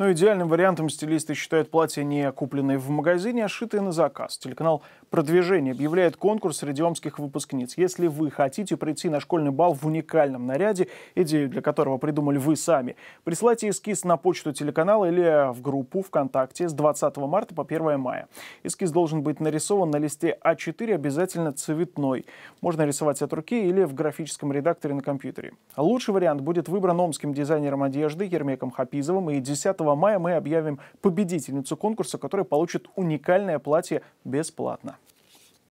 Но идеальным вариантом стилисты считают платья не купленные в магазине, а шитые на заказ. Телеканал «Продвижение» объявляет конкурс среди омских выпускниц. Если вы хотите прийти на школьный бал в уникальном наряде, идею для которого придумали вы сами, присылайте эскиз на почту телеканала или в группу ВКонтакте с 20 марта по 1 мая. Эскиз должен быть нарисован на листе А4, обязательно цветной. Можно рисовать от руки или в графическом редакторе на компьютере. Лучший вариант будет выбран омским дизайнером одежды Ермеком Хапизовым и 10 мая мы объявим победительницу конкурса, которая получит уникальное платье бесплатно.